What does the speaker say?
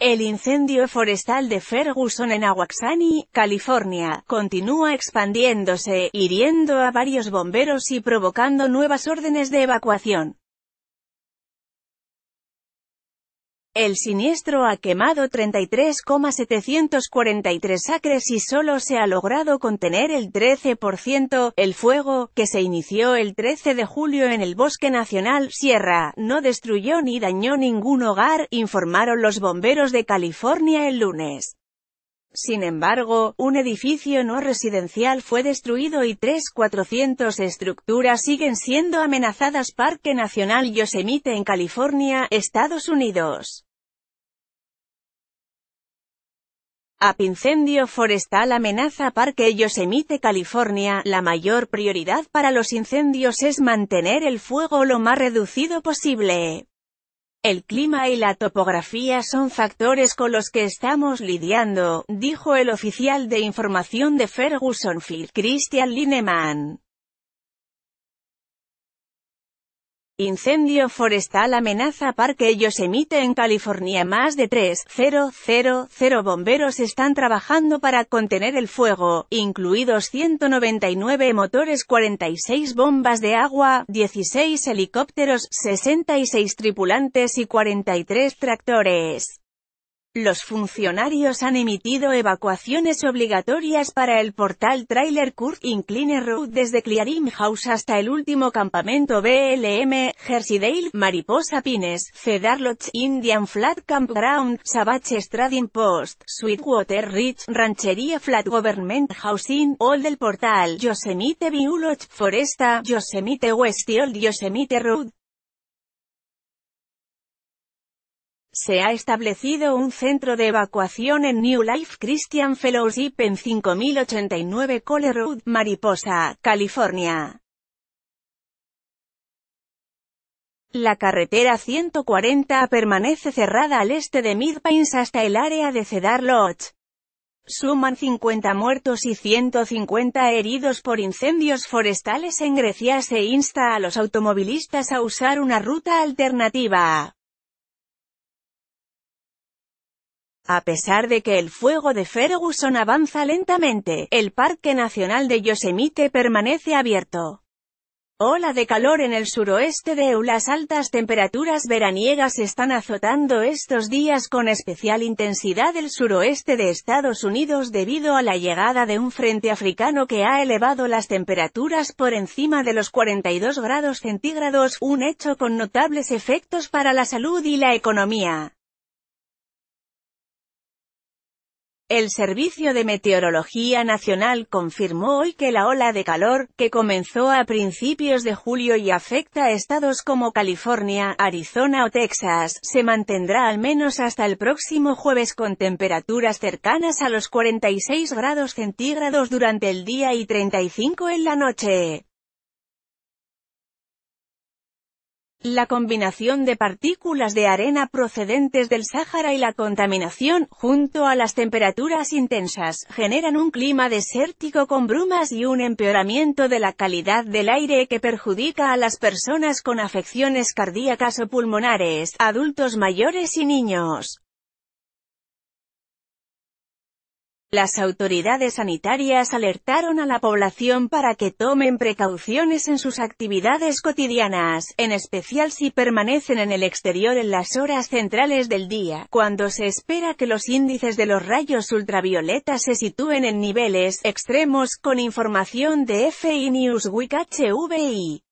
El incendio forestal de Ferguson en Aguaxani, California, continúa expandiéndose, hiriendo a varios bomberos y provocando nuevas órdenes de evacuación. El siniestro ha quemado 33,743 acres y solo se ha logrado contener el 13%. El fuego, que se inició el 13 de julio en el Bosque Nacional Sierra, no destruyó ni dañó ningún hogar, informaron los bomberos de California el lunes. Sin embargo, un edificio no residencial fue destruido y 3.400 estructuras siguen siendo amenazadas. Parque Nacional Yosemite en California, Estados Unidos. AP incendio forestal amenaza Parque emite California. La mayor prioridad para los incendios es mantener el fuego lo más reducido posible. El clima y la topografía son factores con los que estamos lidiando, dijo el oficial de información de Ferguson Field, Christian Lineman. Incendio forestal amenaza Parque Yosemite en California. Más de 3.000 bomberos están trabajando para contener el fuego, incluidos 199 motores, 46 bombas de agua, 16 helicópteros, 66 tripulantes y 43 tractores. Los funcionarios han emitido evacuaciones obligatorias para el portal Trailer Court Incline Road desde Clearing House hasta el último campamento BLM, Jerseydale, Mariposa Pines, Cedar Lodge, Indian Flat Campground, Savage Strading Post, Sweetwater Ridge, Ranchería Flat Government Housing, all del Portal, Yosemite View Foresta, Yosemite West y Yosemite Road. se ha establecido un centro de evacuación en New Life Christian Fellowship en 5089 Cole Mariposa, California. La carretera 140 permanece cerrada al este de Mid hasta el área de Cedar Lodge. Suman 50 muertos y 150 heridos por incendios forestales en Grecia. Se insta a los automovilistas a usar una ruta alternativa. A pesar de que el fuego de Ferguson avanza lentamente, el Parque Nacional de Yosemite permanece abierto. Ola de calor en el suroeste de EU. Las altas temperaturas veraniegas están azotando estos días con especial intensidad el suroeste de Estados Unidos debido a la llegada de un frente africano que ha elevado las temperaturas por encima de los 42 grados centígrados, un hecho con notables efectos para la salud y la economía. El Servicio de Meteorología Nacional confirmó hoy que la ola de calor, que comenzó a principios de julio y afecta a estados como California, Arizona o Texas, se mantendrá al menos hasta el próximo jueves con temperaturas cercanas a los 46 grados centígrados durante el día y 35 en la noche. La combinación de partículas de arena procedentes del Sáhara y la contaminación, junto a las temperaturas intensas, generan un clima desértico con brumas y un empeoramiento de la calidad del aire que perjudica a las personas con afecciones cardíacas o pulmonares, adultos mayores y niños. Las autoridades sanitarias alertaron a la población para que tomen precauciones en sus actividades cotidianas, en especial si permanecen en el exterior en las horas centrales del día, cuando se espera que los índices de los rayos ultravioleta se sitúen en niveles extremos con información de FI Week HVI.